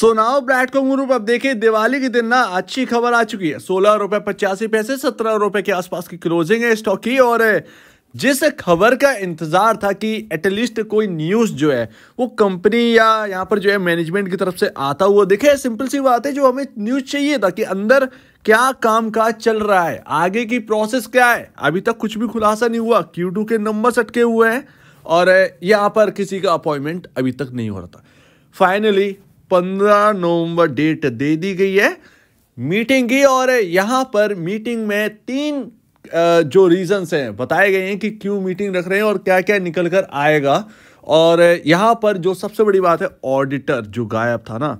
सोनाओ brand को group अब देखिए दिवाली के दिन ना अच्छी खबर आ चुकी है सोलह रुपए पचासी पैसे सत्रह रुपए के आसपास की क्लोजिंग है स्टॉक की और जिस खबर का इंतजार था कि एटलीस्ट कोई न्यूज जो है वो कंपनी या यहाँ पर जो है मैनेजमेंट की तरफ से आता हुआ देखे सिंपल सी बात है जो हमें न्यूज चाहिए था कि अंदर क्या काम काज चल रहा है आगे की प्रोसेस क्या है अभी तक कुछ भी खुलासा नहीं हुआ क्यू के नंबर अटके हुए हैं और यहाँ पर किसी का अपॉइंटमेंट अभी तक नहीं हो रहा था फाइनली 15 नवंबर डेट दे दी गई है मीटिंग की और यहाँ पर मीटिंग में तीन जो रीजंस हैं बताए गए हैं कि क्यों मीटिंग रख रहे हैं और क्या क्या निकल कर आएगा और यहाँ पर जो सबसे बड़ी बात है ऑडिटर जो गायब था ना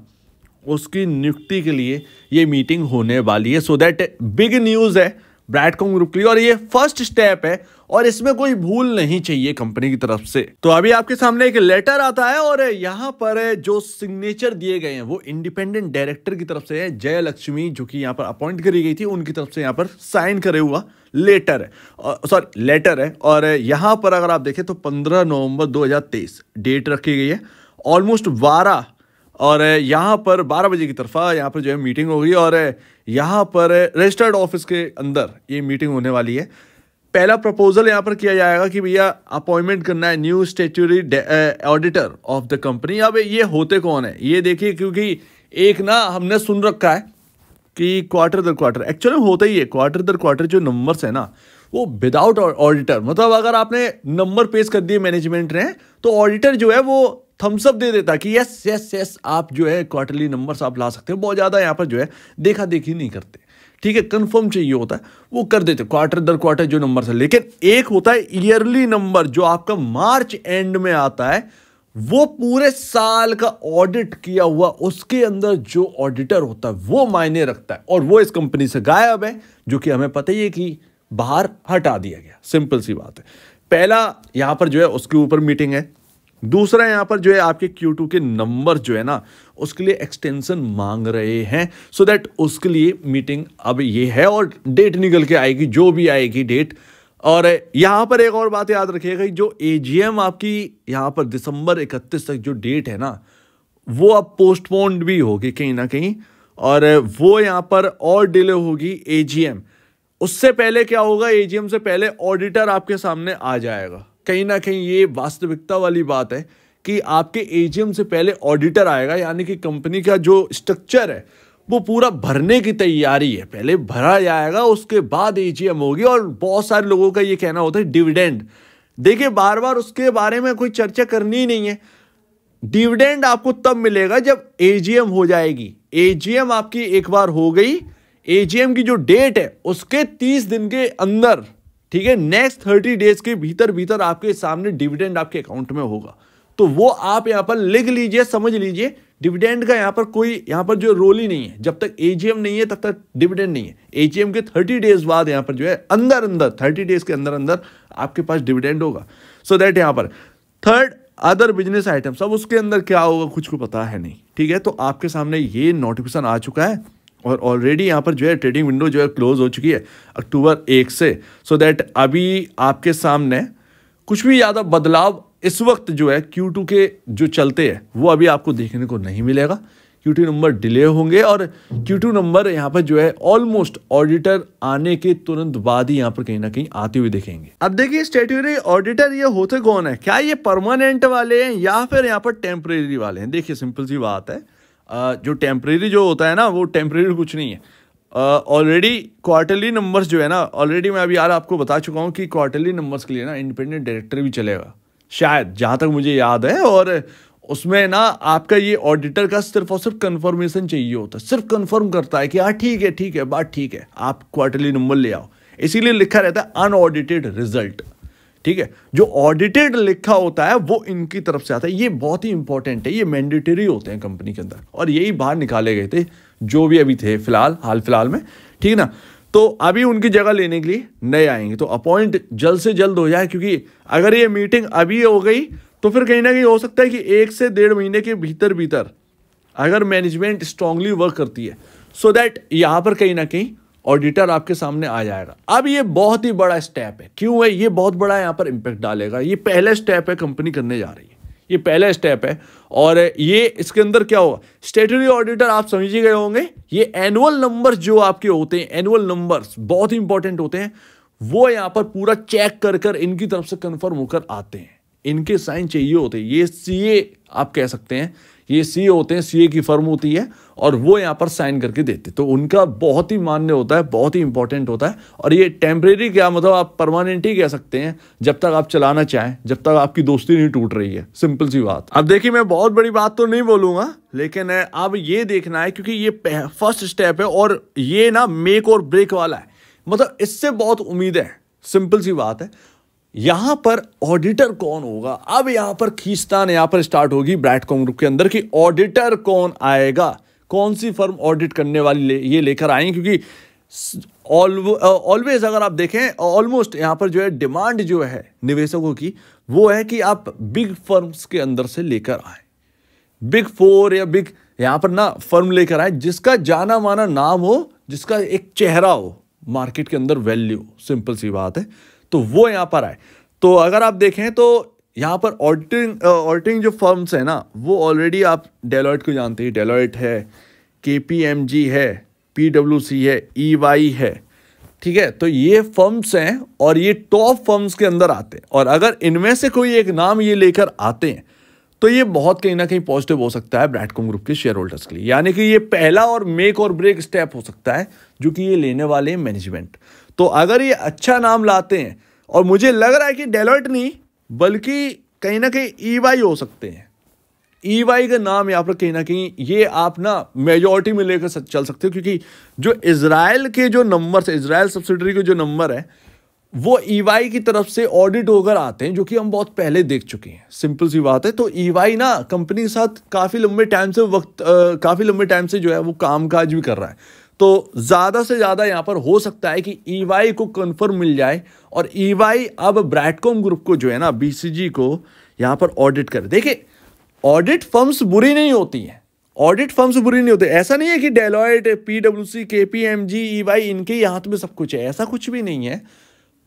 उसकी नियुक्ति के लिए ये मीटिंग होने वाली है सो दैट बिग न्यूज़ है ब्रैडकॉम ग्रुप के लिए और ये फर्स्ट स्टेप है और इसमें कोई भूल नहीं चाहिए कंपनी की तरफ से तो अभी आपके सामने एक लेटर आता है और यहाँ पर जो सिग्नेचर दिए गए हैं वो इंडिपेंडेंट डायरेक्टर की तरफ से है जय लक्ष्मी जो कि यहाँ पर अपॉइंट करी गई थी उनकी तरफ से यहाँ पर साइन करे हुआ लेटर है सॉरी लेटर है और यहाँ पर अगर आप देखें तो पंद्रह नवम्बर दो डेट रखी गई है ऑलमोस्ट बारह और यहाँ पर 12 बजे की तरफा यहाँ पर जो है मीटिंग होगी और यहाँ पर रजिस्टर्ड ऑफिस के अंदर ये मीटिंग होने वाली है पहला प्रपोजल यहाँ पर किया जाएगा कि भैया अपॉइंटमेंट करना है new statutory auditor of the company अब ये होते कौन है ये देखिए क्योंकि एक ना हमने सुन रखा है कि क्वार्टर दर क्वार्टर एक्चुअली होता ही है क्वार्टर दर क्वार्टर जो नंबर्स है ना वो विदाउट ऑडिटर मतलब अगर आपने नंबर पेश कर दिए मैनेजमेंट ने तो ऑडिटर जो है वो थम्सअप दे देता कि यस यस यस आप जो है क्वार्टरली नंबर्स आप ला सकते हो बहुत ज़्यादा यहाँ पर जो है देखा देखी नहीं करते ठीक है कंफर्म चाहिए होता है वो कर देते क्वार्टर दर क्वार्टर जो नंबर है लेकिन एक होता है ईयरली नंबर जो आपका मार्च एंड में आता है वो पूरे साल का ऑडिट किया हुआ उसके अंदर जो ऑडिटर होता है वो मायने रखता है और वो इस कंपनी से गायब है जो कि हमें पता ही है कि बाहर हटा दिया गया सिंपल सी बात है पहला यहाँ पर जो है उसके ऊपर मीटिंग है दूसरा यहां पर जो है आपके Q2 के नंबर जो है ना उसके लिए एक्सटेंशन मांग रहे हैं सो so दैट उसके लिए मीटिंग अब ये है और डेट निकल के आएगी जो भी आएगी डेट और यहां पर एक और बात याद रखिएगा जो एजीएम आपकी यहां पर दिसंबर 31 तक जो डेट है ना वो अब पोस्टपोन्ड भी होगी कहीं ना कहीं और वो यहां पर और डिले होगी एजीएम उससे पहले क्या होगा एजीएम से पहले ऑडिटर आपके सामने आ जाएगा कहीं ना कहीं ये वास्तविकता वाली बात है कि आपके एजीएम से पहले ऑडिटर आएगा यानी कि कंपनी का जो स्ट्रक्चर है वो पूरा भरने की तैयारी है पहले भरा जाएगा उसके बाद एजीएम होगी और बहुत सारे लोगों का ये कहना होता है डिविडेंड देखिए बार बार उसके बारे में कोई चर्चा करनी ही नहीं है डिविडेंड आपको तब मिलेगा जब एजीएम हो जाएगी एजीएम आपकी एक बार हो गई एजीएम की जो डेट है उसके तीस दिन के अंदर ठीक है नेक्स्ट थर्टी डेज के भीतर भीतर आपके सामने डिविडेंड आपके अकाउंट में होगा तो वो आप यहाँ पर लिख लीजिए समझ लीजिए डिविडेंड का यहाँ पर कोई यहाँ पर जो रोल ही नहीं है जब तक एजीएम नहीं है तब तक डिविडेंड नहीं है एजीएम के थर्टी डेज बाद यहाँ पर जो है अंदर अंदर थर्टी डेज के अंदर अंदर आपके पास डिविडेंड होगा सो दैट यहाँ पर थर्ड अदर बिजनेस आइटम्स अब उसके अंदर क्या होगा कुछ को पता है नहीं ठीक है तो आपके सामने ये नोटिफिकेशन आ चुका है और ऑलरेडी यहाँ पर जो है ट्रेडिंग विंडो जो है क्लोज हो चुकी है अक्टूबर एक से सो so दैट अभी आपके सामने कुछ भी ज़्यादा बदलाव इस वक्त जो है क्यू टू के जो चलते हैं वो अभी आपको देखने को नहीं मिलेगा क्यू टू नंबर डिले होंगे और क्यू टू नंबर यहाँ पर जो है ऑलमोस्ट ऑडिटर आने के तुरंत बाद ही यहाँ पर कहीं ना कहीं आते हुए दिखेंगे अब देखिए स्टेट्यूरी ऑडिटर ये होते कौन है क्या ये परमानेंट वाले हैं या फिर यहाँ पर टेम्परेरी वाले हैं देखिए सिंपल सी बात है जो टेम्प्रेरी जो होता है ना वो टेम्प्रेरी कुछ नहीं है ऑलरेडी क्वार्टरली नंबर्स जो है ना ऑलरेडी मैं अभी यार आपको बता चुका हूँ कि क्वार्टरली नंबर्स के लिए ना इंडिपेंडेंट डायरेक्टर भी चलेगा शायद जहाँ तक मुझे याद है और उसमें ना आपका ये ऑडिटर का सिर्फ और सिर्फ कन्फर्मेशन चाहिए होता है सिर्फ कन्फर्म करता है कि हाँ ठीक है ठीक है बात ठीक है आप क्वार्टरली नंबर ले आओ इसीलिए लिखा रहता है अनऑडिटेड रिजल्ट ठीक है जो ऑडिटेड लिखा होता है वो इनकी तरफ से आता है ये बहुत ही इंपॉर्टेंट है ये मैंडेटरी होते हैं कंपनी के अंदर और यही बाहर निकाले गए थे जो भी अभी थे फिलहाल हाल फिलहाल में ठीक है ना तो अभी उनकी जगह लेने के लिए नए आएंगे तो अपॉइंट जल्द से जल्द हो जाए क्योंकि अगर ये मीटिंग अभी हो गई तो फिर कहीं ना कहीं हो सकता है कि एक से डेढ़ महीने के भीतर भीतर अगर मैनेजमेंट स्ट्रांगली वर्क करती है सो so दैट यहाँ पर कहीं ना कहीं ऑडिटर आपके सामने आ जाएगा अब ये बहुत ही बड़ा स्टेप है क्यों है ये बहुत बड़ा यहाँ पर इम्पैक्ट डालेगा ये पहला स्टेप है कंपनी करने जा रही है ये पहला स्टेप है और ये इसके अंदर क्या होगा स्टेटरी ऑडिटर आप समझ ही गए होंगे ये एनुअल नंबर्स जो आपके होते हैं एनुअल नंबर्स बहुत ही इंपॉर्टेंट होते हैं वो यहाँ पर पूरा चेक कर कर इनकी तरफ से कन्फर्म होकर आते हैं इनके साइन चाहिए होते हैं ये सी आप कह सकते हैं ये सी e होते हैं सी e की फर्म होती है और वो यहाँ पर साइन करके देते तो उनका बहुत ही मान्य होता है बहुत ही इंपॉर्टेंट होता है और ये टेम्परेरी क्या मतलब आप परमानेंट ही कह सकते हैं जब तक आप चलाना चाहें जब तक आपकी दोस्ती नहीं टूट रही है सिंपल सी बात अब देखिए मैं बहुत बड़ी बात तो नहीं बोलूँगा लेकिन अब ये देखना है क्योंकि ये फर्स्ट स्टेप है और ये ना मेक और ब्रेक वाला है मतलब इससे बहुत उम्मीद है सिंपल सी बात है यहां पर ऑडिटर कौन होगा अब यहां पर खींचतान यहां पर स्टार्ट होगी ब्रैटकॉम ग्रुप के अंदर कि ऑडिटर कौन आएगा कौन सी फर्म ऑडिट करने वाली ले, ये लेकर आए क्योंकि ऑलवेज अगर आप देखें ऑलमोस्ट यहाँ पर जो है डिमांड जो है निवेशकों की वो है कि आप बिग फर्म्स के अंदर से लेकर आए बिग फोर या बिग यहां पर ना फर्म लेकर आए जिसका जाना माना नाम हो जिसका एक चेहरा हो मार्केट के अंदर वैल्यू सिंपल सी बात है तो वो यहाँ पर आए तो अगर आप देखें तो यहाँ पर ऑडिटिंग ऑडिटिंग जो फर्म्स हैं ना वो ऑलरेडी आप डेलॉइट को जानते हैं डेलॉइट है के पी एम जी है पी डब्ल्यू सी है ई e वाई है ठीक है तो ये फर्म्स हैं और ये टॉप फर्म्स के अंदर आते हैं और अगर इनमें से कोई एक नाम ये लेकर आते हैं तो ये बहुत कहीं ना कहीं पॉजिटिव हो सकता है ब्रैडकॉम ग्रुप के शेयर होल्डर्स के लिए यानी कि ये पहला और मेक और ब्रेक स्टेप हो सकता है जो कि ये लेने वाले मैनेजमेंट तो अगर ये अच्छा नाम लाते हैं और मुझे लग रहा है कि डेलोइट नहीं बल्कि कहीं ना कहीं ई e वाई हो सकते हैं ई e वाई का नाम यहाँ पर कहीं ना कहीं ये आप ना मेजोरिटी में लेकर चल सकते हो क्योंकि जो इसराइल के जो नंबर इसराइल सब्सिडरी के जो नंबर है वो ईवाई e की तरफ से ऑडिट होकर आते हैं जो कि हम बहुत पहले देख चुके हैं सिंपल सी बात है तो ईवाई ना कंपनी के साथ काफ़ी लंबे टाइम से वक्त काफ़ी लंबे टाइम से जो है वो कामकाज भी कर रहा है तो ज़्यादा से ज़्यादा यहाँ पर हो सकता है कि ईवाई e को कन्फर्म मिल जाए और ईवाई e अब ब्रैडकॉम ग्रुप को जो है ना बीसीजी को यहाँ पर ऑडिट करे देखिए ऑडिट फर्म्स बुरी नहीं होती हैं ऑडिट फर्म्स बुरी नहीं होती ऐसा नहीं है कि Deloitte P W C K P M G E Y इनके ही हाथ में सब कुछ है ऐसा कुछ भी नहीं है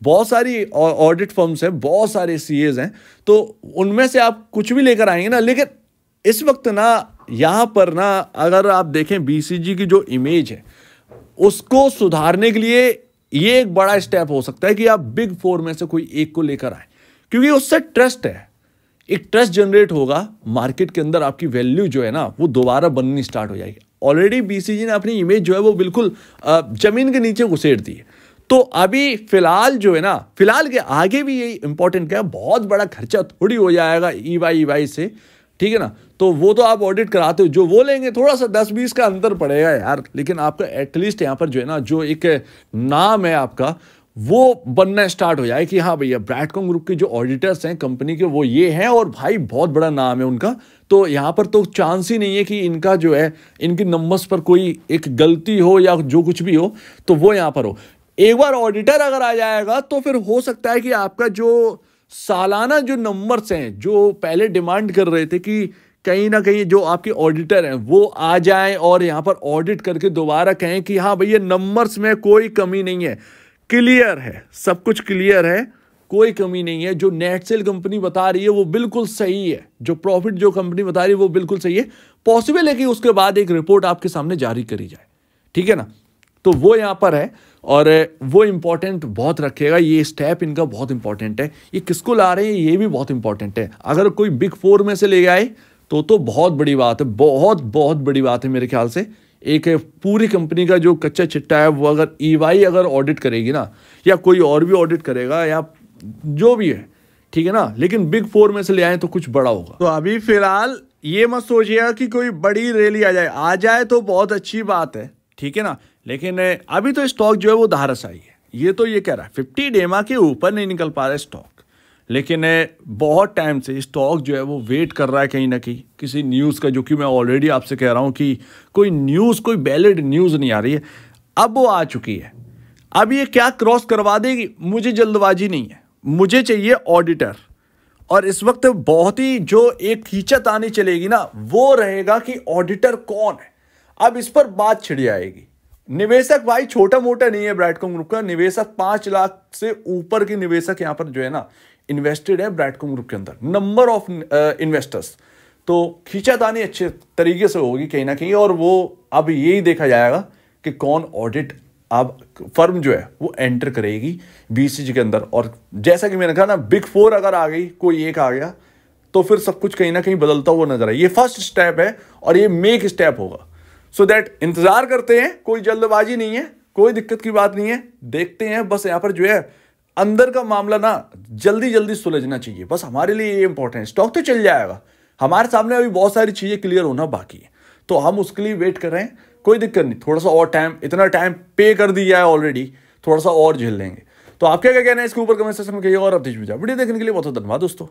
बहुत सारी ऑडिट फर्म्स हैं बहुत सारे सी एज हैं तो उनमें से आप कुछ भी लेकर आएंगे ना लेकिन इस वक्त ना यहाँ पर ना अगर आप देखें बी सी जी की जो इमेज है उसको सुधारने के लिए ये एक बड़ा स्टेप हो सकता है कि आप बिग फोर में से कोई एक को लेकर आए क्योंकि उससे ट्रस्ट है एक ट्रस्ट जनरेट होगा मार्केट के अंदर आपकी वैल्यू जो है ना वो दोबारा बननी स्टार्ट हो जाएगी ऑलरेडी बीसीजी ने अपनी इमेज जो है वो बिल्कुल जमीन के नीचे घुसेड़ दी है तो अभी फिलहाल जो है ना फिलहाल के आगे भी यही इंपॉर्टेंट क्या बहुत बड़ा खर्चा थोड़ी हो जाएगा ई e वाई e से ठीक है ना तो वो तो आप ऑडिट कराते हो जो वो लेंगे थोड़ा सा दस बीस का अंतर पड़ेगा यार लेकिन आपका एटलीस्ट यहाँ पर जो है ना जो एक नाम है आपका वो बनना स्टार्ट हो जाए कि हाँ भैया ब्रैडकॉम ग्रुप के जो ऑडिटर्स हैं कंपनी के वो ये हैं और भाई बहुत बड़ा नाम है उनका तो यहाँ पर तो चांस ही नहीं है कि इनका जो है इनके नंबर्स पर कोई एक गलती हो या जो कुछ भी हो तो वो यहाँ पर हो एक बार ऑडिटर अगर आ जाएगा तो फिर हो सकता है कि आपका जो सालाना जो नंबर्स हैं जो पहले डिमांड कर रहे थे कि कहीं ना कहीं जो आपके ऑडिटर हैं वो आ जाएं और यहाँ पर ऑडिट करके दोबारा कहें कि हाँ भैया नंबर्स में कोई कमी नहीं है क्लियर है सब कुछ क्लियर है कोई कमी नहीं है जो नेट सेल कंपनी बता रही है वो बिल्कुल सही है जो प्रॉफिट जो कंपनी बता रही है वो बिल्कुल सही है पॉसिबल है कि उसके बाद एक रिपोर्ट आपके सामने जारी करी जाए ठीक है ना तो वो यहाँ पर है और वो इम्पॉर्टेंट बहुत रखेगा ये स्टेप इनका बहुत इंपॉर्टेंट है ये किसको ला रहे हैं ये भी बहुत इंपॉर्टेंट है अगर कोई बिग फोर में से ले आए तो तो बहुत बड़ी बात है बहुत बहुत बड़ी बात है मेरे ख्याल से एक पूरी कंपनी का जो कच्चा चिट्टा है वो अगर ई अगर ऑडिट करेगी ना या कोई और भी ऑडिट करेगा या जो भी है ठीक है ना लेकिन बिग फोर में से ले आए तो कुछ बड़ा होगा तो अभी फिलहाल ये मत सोचिएगा कि कोई बड़ी रैली आ जाए आ जाए तो बहुत अच्छी बात है ठीक है ना लेकिन अभी तो स्टॉक जो है वो आई है ये तो ये कह रहा है फिफ्टी डेमा के ऊपर नहीं निकल पा रहा स्टॉक लेकिन बहुत टाइम से स्टॉक जो है वो वेट कर रहा है कहीं ना कहीं किसी न्यूज़ का जो कि मैं ऑलरेडी आपसे कह रहा हूँ कि कोई न्यूज़ कोई वैलिड न्यूज़ नहीं आ रही है अब वो आ चुकी है अब ये क्या क्रॉस करवा देगी मुझे जल्दबाजी नहीं है मुझे चाहिए ऑडिटर और इस वक्त बहुत ही जो एक खींचत आनी चलेगी ना वो रहेगा कि ऑडिटर कौन है अब इस पर बात छिड़ी आएगी निवेशक भाई छोटा मोटा नहीं है ब्राइटकॉम ग्रुप का निवेशक पांच लाख से ऊपर के निवेशक यहां पर जो है ना इन्वेस्टेड है ब्राइटकॉम ग्रुप के अंदर नंबर ऑफ इन्वेस्टर्स तो खींचातानी अच्छे तरीके से होगी कहीं ना कहीं और वो अब यही देखा जाएगा कि कौन ऑडिट अब फर्म जो है वो एंटर करेगी बीसीजी के अंदर और जैसा कि मैंने कहा ना बिग फोर अगर आ गई कोई एक आ गया तो फिर सब कुछ कहीं ना कहीं बदलता हुआ नजर आए ये फर्स्ट स्टेप है और ये मेक स्टेप होगा सो so दैट इंतजार करते हैं कोई जल्दबाजी नहीं है कोई दिक्कत की बात नहीं है देखते हैं बस यहाँ पर जो है अंदर का मामला ना जल्दी जल्दी सुलझना चाहिए बस हमारे लिए ये इंपॉर्टेंट स्टॉक तो चल जाएगा हमारे सामने अभी बहुत सारी चीज़ें क्लियर होना बाकी है तो हम उसके लिए वेट कर रहे हैं कोई दिक्कत नहीं थोड़ा सा और टाइम इतना टाइम पे कर दिया है ऑलरेडी थोड़ा सा और झेल लेंगे तो आपके क्या कहना है इसके ऊपर कमेंट सेक्शन में कहिए और अब दीजिए वीडियो देखने के लिए बहुत बहुत धन्यवाद दोस्तों